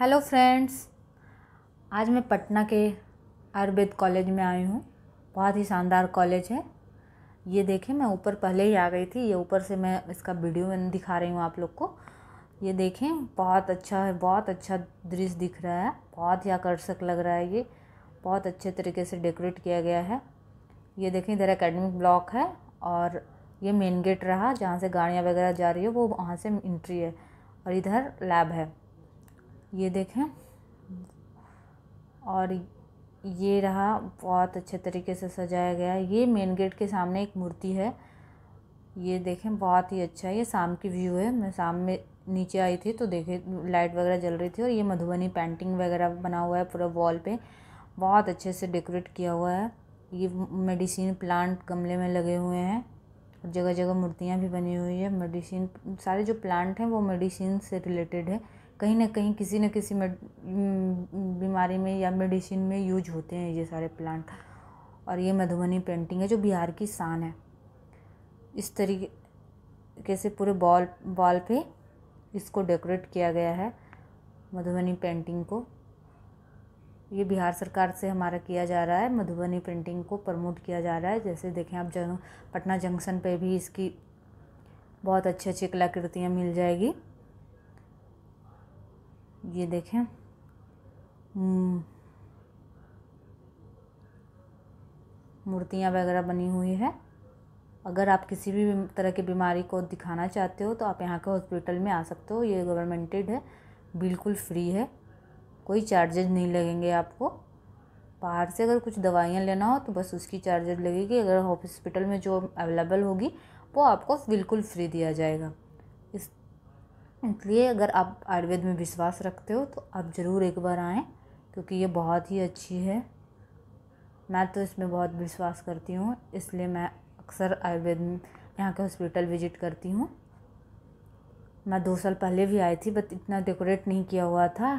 Hello friends आज मैं पटना के आयुर्वेद कॉलेज में आई हूँ बहुत ही शानदार कॉलेज है ये देखें मैं ऊपर पहले ही आ गई थी ये ऊपर से मैं इसका वीडियो में दिखा रही हूँ आप लोग को ये देखें बहुत अच्छा है बहुत अच्छा दृश्य दिख रहा है बहुत ही आकर्षक लग रहा है ये बहुत अच्छे तरीके से डेकोरेट किया गया है ये देखें इधर अकेडमिक ब्लॉक है और ये मेन गेट रहा जहाँ से गाड़ियाँ वगैरह जा रही है वो वहाँ से इंट्री है और इधर लैब है ये देखें और ये रहा बहुत अच्छे तरीके से सजाया गया है ये मेन गेट के सामने एक मूर्ति है ये देखें बहुत ही अच्छा है ये शाम की व्यू है मैं शाम में नीचे आई थी तो देखे लाइट वगैरह जल रही थी और ये मधुबनी पेंटिंग वगैरह बना हुआ है पूरा वॉल पे बहुत अच्छे से डेकोरेट किया हुआ है ये मेडिसिन प्लांट गमले में लगे हुए हैं और जगह जगह मूर्तियाँ भी बनी हुई है मेडिसिन सारे जो प्लांट हैं वो मेडिसिन से रिलेटेड है कहीं ना कहीं किसी न किसी बीमारी में या मेडिसिन में यूज होते हैं ये सारे प्लांट और ये मधुबनी पेंटिंग है जो बिहार की शान है इस तरीके से पूरे बॉल बॉल पे इसको डेकोरेट किया गया है मधुबनी पेंटिंग को ये बिहार सरकार से हमारा किया जा रहा है मधुबनी पेंटिंग को प्रमोट किया जा रहा है जैसे देखें आप जंग पटना जंक्शन पे भी इसकी बहुत अच्छी अच्छी कलाकृतियाँ मिल जाएगी ये देखें हम्म। मूर्तियाँ वगैरह बनी हुई है अगर आप किसी भी तरह की बीमारी को दिखाना चाहते हो तो आप यहाँ के हॉस्पिटल में आ सकते हो ये गवर्नमेंटेड है बिल्कुल फ्री है कोई चार्जेज नहीं लगेंगे आपको बाहर से अगर कुछ दवाइयाँ लेना हो तो बस उसकी चार्जेज लगेगी अगर हॉस्पिटल में जो अवेलेबल होगी वो आपको बिल्कुल फ्री दिया जाएगा इसलिए अगर आप आयुर्वेद में विश्वास रखते हो तो आप ज़रूर एक बार आएँ क्योंकि ये बहुत ही अच्छी है मैं तो इसमें बहुत विश्वास करती हूँ इसलिए मैं अक्सर आयुर्वेद यहाँ के हॉस्पिटल विजिट करती हूँ मैं दो साल पहले भी आई थी बट इतना डेकोरेट नहीं किया हुआ था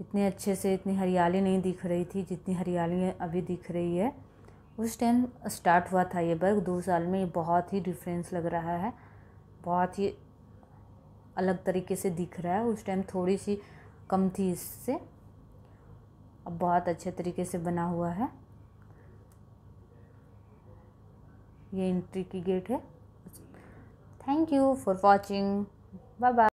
इतने अच्छे से इतनी हरियाली नहीं दिख रही थी जितनी हरियाली अभी दिख रही है उस टाइम स्टार्ट हुआ था ये बर्ग दो साल में ये बहुत ही डिफरेंस लग रहा है बहुत ही अलग तरीके से दिख रहा है उस टाइम थोड़ी सी कम थी इससे अब बहुत अच्छे तरीके से बना हुआ है ये एंट्री की गेट है thank you for watching bye bye